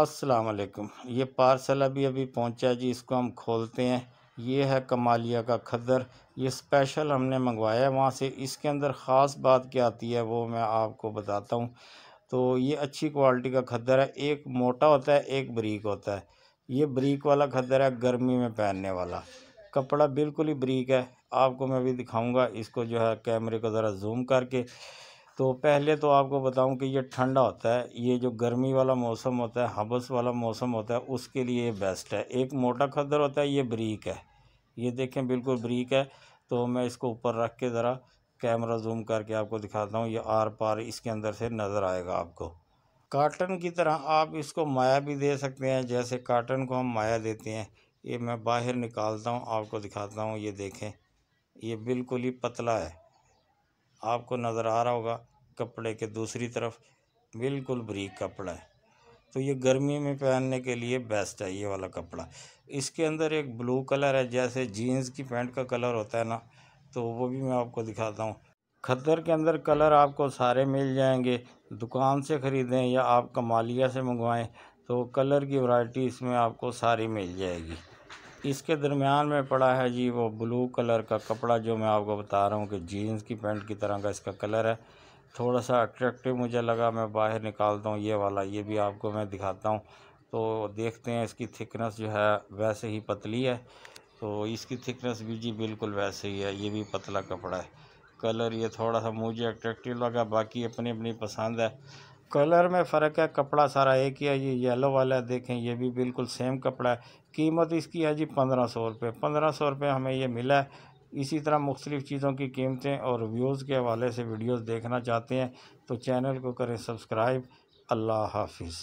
अस्सलाम वालेकुम ये पार्सल अभी अभी पहुंचा जी इसको हम खोलते हैं ये है कमालिया का खदर ये स्पेशल हमने मंगवाया है वहाँ से इसके अंदर ख़ास बात क्या आती है वो मैं आपको बताता हूँ तो ये अच्छी क्वालिटी का खदर है एक मोटा होता है एक बरीक होता है ये बरीक वाला खदर है गर्मी में पहनने वाला कपड़ा बिल्कुल ही बरीक है आपको मैं अभी दिखाऊँगा इसको जो है कैमरे को ज़रा जूम करके तो पहले तो आपको बताऊं कि ये ठंडा होता है ये जो गर्मी वाला मौसम होता है हबस वाला मौसम होता है उसके लिए बेस्ट है एक मोटा खद्दर होता है ये ब्रीक है ये देखें बिल्कुल ब्रीक है तो मैं इसको ऊपर रख के ज़रा कैमरा जूम करके आपको दिखाता हूँ ये आर पार इसके अंदर से नज़र आएगा आपको काटन की तरह आप इसको माया भी दे सकते हैं जैसे काटन को हम माया देते हैं ये मैं बाहर निकालता हूँ आपको दिखाता हूँ ये देखें ये बिल्कुल ही पतला है आपको नज़र आ रहा होगा कपड़े के दूसरी तरफ बिल्कुल ब्रीक कपड़ा है तो ये गर्मी में पहनने के लिए बेस्ट है ये वाला कपड़ा इसके अंदर एक ब्लू कलर है जैसे जीन्स की पैंट का कलर होता है ना तो वो भी मैं आपको दिखाता हूँ खद्दर के अंदर कलर आपको सारे मिल जाएंगे दुकान से ख़रीदें या आप कमालिया से मंगवाएं तो कलर की वैरायटी इसमें आपको सारी मिल जाएगी इसके दरमियान में पड़ा है जी वो ब्लू कलर का कपड़ा जो मैं आपको बता रहा हूँ कि जीन्स की पैंट की तरह का इसका कलर है थोड़ा सा अट्रैक्टिव मुझे लगा मैं बाहर निकालता हूँ ये वाला ये भी आपको मैं दिखाता हूँ तो देखते हैं इसकी थिकनेस जो है वैसे ही पतली है तो इसकी थिकनेस भी जी बिल्कुल वैसे ही है ये भी पतला कपड़ा है कलर ये थोड़ा सा मुझे अट्रैक्टिव लगा बाकी अपनी अपनी पसंद है कलर में फ़र्क है कपड़ा सारा एक ही है ये येलो वाला है देखें ये भी बिल्कुल सेम कपड़ा है कीमत इसकी है जी पंद्रह सौ रुपये पंद्रह सौ रुपये हमें ये मिला है इसी तरह मुख्तलिफ़ चीज़ों की कीमतें और व्यूज़ के हवाले से वीडियोज़ देखना चाहते हैं तो चैनल को करें सब्सक्राइब अल्लाह हाफिज़